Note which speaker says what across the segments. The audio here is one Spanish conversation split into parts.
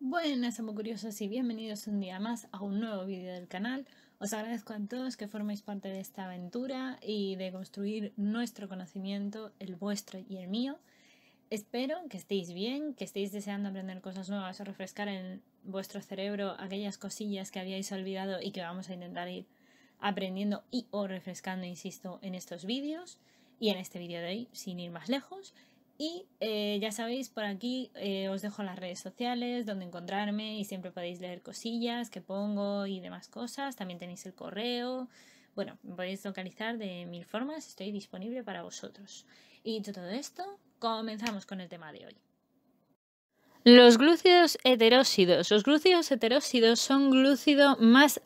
Speaker 1: Buenas somos curiosos y bienvenidos un día más a un nuevo vídeo del canal. Os agradezco a todos que forméis parte de esta aventura y de construir nuestro conocimiento, el vuestro y el mío. Espero que estéis bien, que estéis deseando aprender cosas nuevas o refrescar en vuestro cerebro aquellas cosillas que habíais olvidado y que vamos a intentar ir aprendiendo y o refrescando, insisto, en estos vídeos y en este vídeo de hoy, sin ir más lejos. Y eh, ya sabéis, por aquí eh, os dejo las redes sociales, donde encontrarme y siempre podéis leer cosillas que pongo y demás cosas. También tenéis el correo. Bueno, me podéis localizar de mil formas, estoy disponible para vosotros. Y dicho todo esto, comenzamos con el tema de hoy. Los glúcidos heterósidos. Los glúcidos heterósidos son glúcido más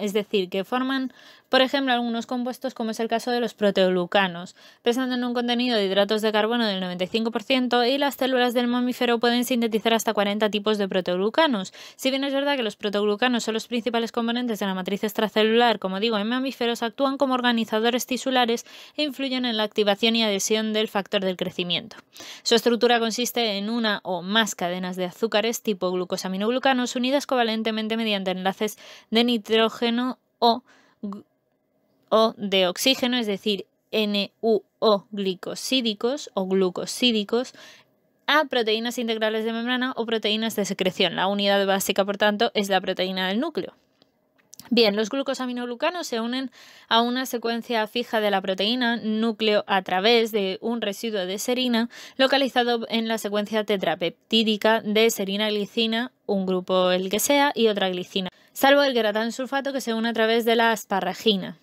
Speaker 1: es decir, que forman, por ejemplo, algunos compuestos como es el caso de los proteoglucanos, en un contenido de hidratos de carbono del 95% y las células del mamífero pueden sintetizar hasta 40 tipos de proteoglucanos. Si bien es verdad que los proteoglucanos son los principales componentes de la matriz extracelular, como digo, en mamíferos actúan como organizadores tisulares e influyen en la activación y adhesión del factor del crecimiento. Su estructura consiste en una o más cadenas de azúcares tipo glucosaminoglucanos unidas covalentemente mediante enlaces de nitrógeno o, o de oxígeno, es decir, NUO glicosídicos o glucosídicos, a proteínas integrales de membrana o proteínas de secreción. La unidad básica, por tanto, es la proteína del núcleo. Bien, los glucosaminoglucanos se unen a una secuencia fija de la proteína núcleo a través de un residuo de serina localizado en la secuencia tetrapeptídica de serina glicina, un grupo el que sea, y otra glicina salvo el gratán sulfato que se une a través de la asparragina.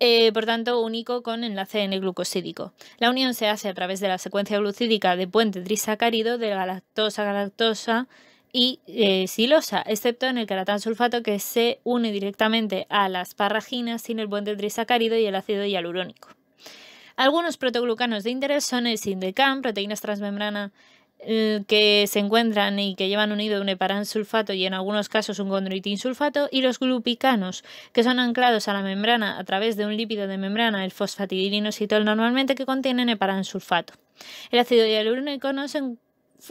Speaker 1: Eh, por tanto, único con enlace N-glucosídico. La unión se hace a través de la secuencia glucídica de puente trisacárido de galactosa, galactosa y eh, silosa, excepto en el caratán sulfato que se une directamente a las parraginas sin el puente trisacárido y el ácido hialurónico. Algunos protoglucanos de interés son el sindecam, proteínas transmembrana eh, que se encuentran y que llevan unido un heparán sulfato y en algunos casos un gondroitinsulfato, sulfato, y los glupicanos, que son anclados a la membrana a través de un lípido de membrana, el fosfatidilinositol normalmente, que contienen heparán sulfato. El ácido hialurónico no se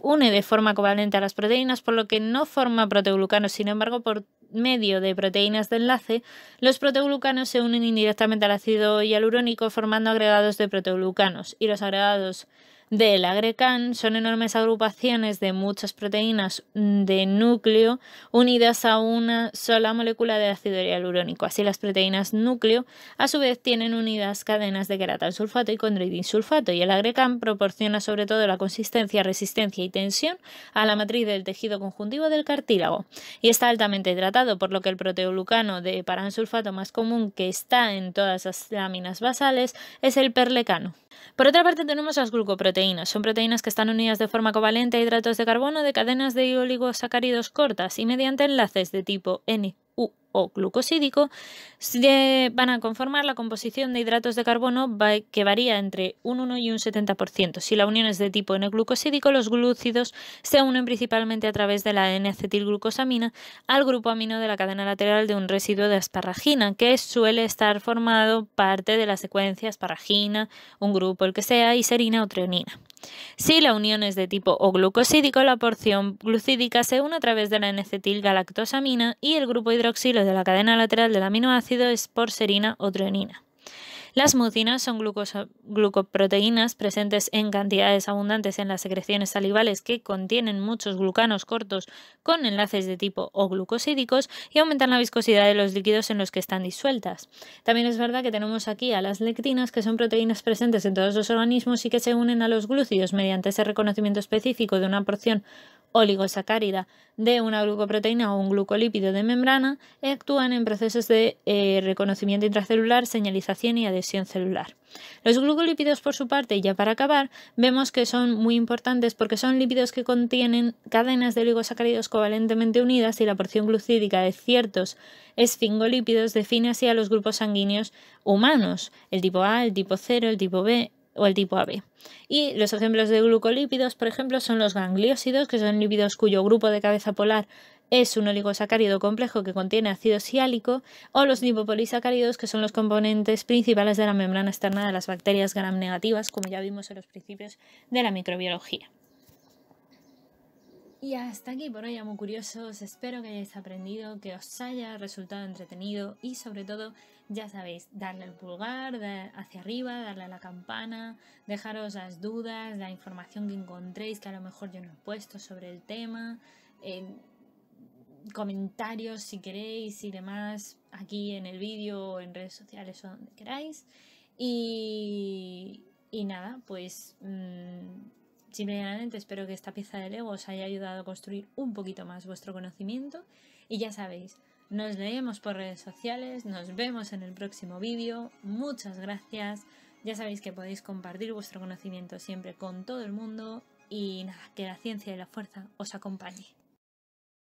Speaker 1: une de forma covalente a las proteínas, por lo que no forma proteoglucanos, sin embargo, por medio de proteínas de enlace, los proteoglucanos se unen indirectamente al ácido hialurónico formando agregados de proteoglucanos, y los agregados del agrecán son enormes agrupaciones de muchas proteínas de núcleo unidas a una sola molécula de ácido hialurónico. Así las proteínas núcleo a su vez tienen unidas cadenas de queratansulfato y sulfato y el agrecán proporciona sobre todo la consistencia, resistencia y tensión a la matriz del tejido conjuntivo del cartílago y está altamente hidratado por lo que el proteoglucano de paransulfato más común que está en todas las láminas basales es el perlecano. Por otra parte tenemos las son proteínas que están unidas de forma covalente a hidratos de carbono de cadenas de oligosacáridos cortas y mediante enlaces de tipo N U o glucosídico, van a conformar la composición de hidratos de carbono que varía entre un 1 y un 70%. Si la unión es de tipo N-glucosídico, los glúcidos se unen principalmente a través de la N-acetilglucosamina al grupo amino de la cadena lateral de un residuo de asparragina, que suele estar formado parte de la secuencia asparragina, un grupo el que sea, y serina o treonina. Si la unión es de tipo o glucosídico, la porción glucídica se une a través de la n galactosamina y el grupo hidroxilo de la cadena lateral del aminoácido es por serina o treonina. Las mucinas son glucoproteínas presentes en cantidades abundantes en las secreciones salivales que contienen muchos glucanos cortos con enlaces de tipo o glucosídicos y aumentan la viscosidad de los líquidos en los que están disueltas. También es verdad que tenemos aquí a las lectinas, que son proteínas presentes en todos los organismos y que se unen a los glúcidos mediante ese reconocimiento específico de una porción oligosacárida de una glucoproteína o un glucolípido de membrana y actúan en procesos de eh, reconocimiento intracelular, señalización y adhesión celular. Los glucolípidos, por su parte, ya para acabar, vemos que son muy importantes porque son lípidos que contienen cadenas de oligosacáridos covalentemente unidas y la porción glucídica de ciertos esfingolípidos define así a los grupos sanguíneos humanos, el tipo A, el tipo 0, el tipo B, o el tipo AB. Y los ejemplos de glucolípidos, por ejemplo, son los gangliósidos, que son lípidos cuyo grupo de cabeza polar es un oligosacárido complejo que contiene ácido siálico o los lipopolisacáridos que son los componentes principales de la membrana externa de las bacterias gram negativas, como ya vimos en los principios de la microbiología. Y hasta aquí por hoy, amo curiosos. Espero que hayáis aprendido, que os haya resultado entretenido y sobre todo, ya sabéis, darle el pulgar hacia arriba, darle a la campana, dejaros las dudas, la información que encontréis que a lo mejor yo no he puesto sobre el tema. Eh, comentarios si queréis y demás aquí en el vídeo o en redes sociales o donde queráis. Y, y nada, pues mmm, simplemente espero que esta pieza de Lego os haya ayudado a construir un poquito más vuestro conocimiento. Y ya sabéis, nos leemos por redes sociales, nos vemos en el próximo vídeo. Muchas gracias. Ya sabéis que podéis compartir vuestro conocimiento siempre con todo el mundo y nada, que la ciencia y la fuerza os acompañe.